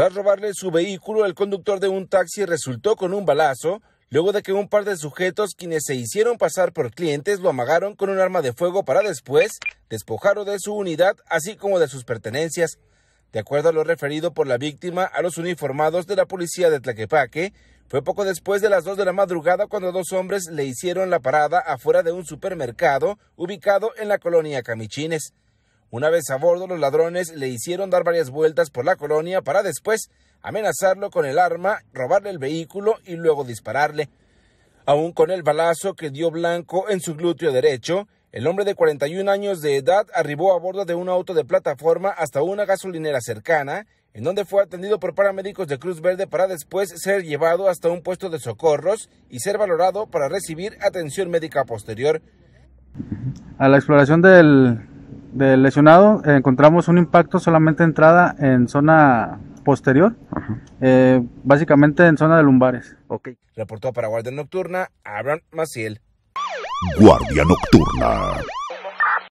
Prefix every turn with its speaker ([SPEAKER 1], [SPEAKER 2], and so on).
[SPEAKER 1] Tras robarle su vehículo, el conductor de un taxi resultó con un balazo, luego de que un par de sujetos quienes se hicieron pasar por clientes lo amagaron con un arma de fuego para después despojarlo de su unidad, así como de sus pertenencias. De acuerdo a lo referido por la víctima a los uniformados de la policía de Tlaquepaque, fue poco después de las 2 de la madrugada cuando dos hombres le hicieron la parada afuera de un supermercado ubicado en la colonia Camichines. Una vez a bordo, los ladrones le hicieron dar varias vueltas por la colonia para después amenazarlo con el arma, robarle el vehículo y luego dispararle. Aún con el balazo que dio blanco en su glúteo derecho, el hombre de 41 años de edad arribó a bordo de un auto de plataforma hasta una gasolinera cercana, en donde fue atendido por paramédicos de Cruz Verde para después ser llevado hasta un puesto de socorros y ser valorado para recibir atención médica posterior.
[SPEAKER 2] A la exploración del, del lesionado eh, encontramos un impacto solamente entrada en zona posterior, eh, básicamente en zona de lumbares.
[SPEAKER 1] Ok. Reportó para Guardia Nocturna Abraham Maciel.
[SPEAKER 2] Guardia Nocturna.